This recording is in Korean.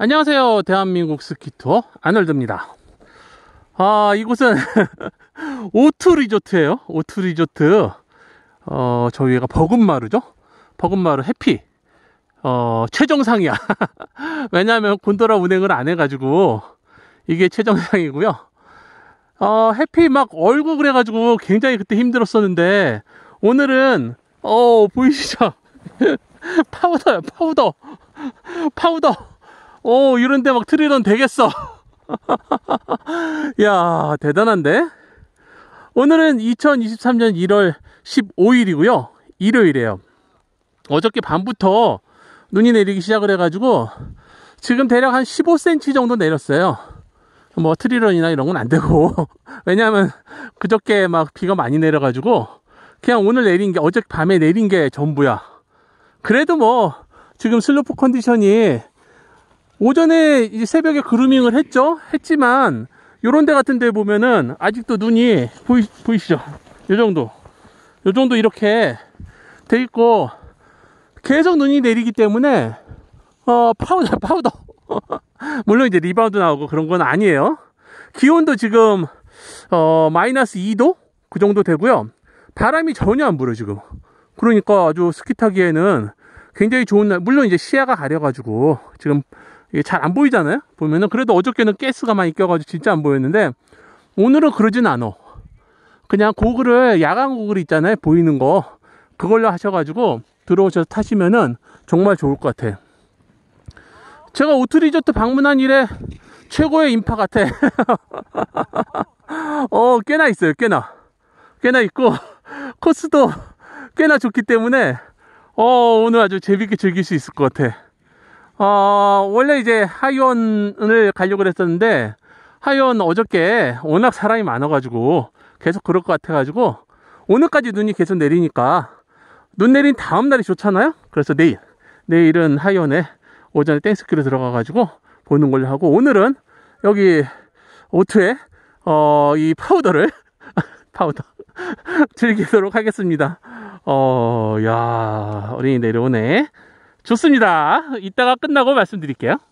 안녕하세요. 대한민국 스키투어 아놀드입니다. 아, 이곳은 오투 리조트예요. 오투 리조트. 어, 저희가 버금마루죠. 버금마루 해피. 어, 최정상이야. 왜냐하면 곤돌라 운행을 안 해가지고 이게 최정상이고요. 어, 해피 막 얼고 그래가지고 굉장히 그때 힘들었었는데 오늘은 어 보이시죠? 파우더야 파우더 파우더 오 이런데 막 트리런 되겠어 야 대단한데 오늘은 2023년 1월 15일이고요 일요일이에요 어저께 밤부터 눈이 내리기 시작을 해가지고 지금 대략 한 15cm 정도 내렸어요 뭐 트리런이나 이런 건 안 되고 왜냐하면 그저께 막 비가 많이 내려가지고 그냥 오늘 내린 게 어젯밤에 내린 게 전부야 그래도 뭐 지금 슬로프 컨디션이 오전에 새벽에 그루밍을 했죠. 했지만 요런 데 같은 데 보면은 아직도 눈이 보이, 보이시죠? 요 정도. 요 정도 이렇게 돼 있고 계속 눈이 내리기 때문에 어, 파우더 파우더. 물론 이제 리바운드 나오고 그런 건 아니에요. 기온도 지금 어, 마이너스 2도 그 정도 되고요. 바람이 전혀 안 불어 지금. 그러니까 아주 스키 타기에는 굉장히 좋은 날. 물론 이제 시야가 가려가지고 지금 이게 잘 안 보이잖아요? 보면은 그래도 어저께는 가스가 많이 껴가지고 진짜 안 보였는데 오늘은 그러진 않어 그냥 고글을 야간 고글 있잖아요 보이는 거 그걸로 하셔가지고 들어오셔서 타시면은 정말 좋을 것 같아 제가 오트리조트 방문한 일에 최고의 인파 같아 어 꽤나 있어요 꽤나 꽤나 있고 코스도 꽤나 좋기 때문에 어 오늘 아주 재밌게 즐길 수 있을 것 같아 어, 원래 이제 하이원을 가려고 그랬었는데, 하이원 어저께 워낙 사람이 많아가지고, 계속 그럴 것 같아가지고, 오늘까지 눈이 계속 내리니까, 눈 내린 다음 날이 좋잖아요? 그래서 내일, 내일은 하이원에 오전에 땡스키로 들어가가지고, 보는 걸로 하고, 오늘은 여기 오트에, 어, 이 파우더를, 파우더, 즐기도록 하겠습니다. 어, 야, 어린이 내려오네. 좋습니다 이따가 끝나고 말씀드릴게요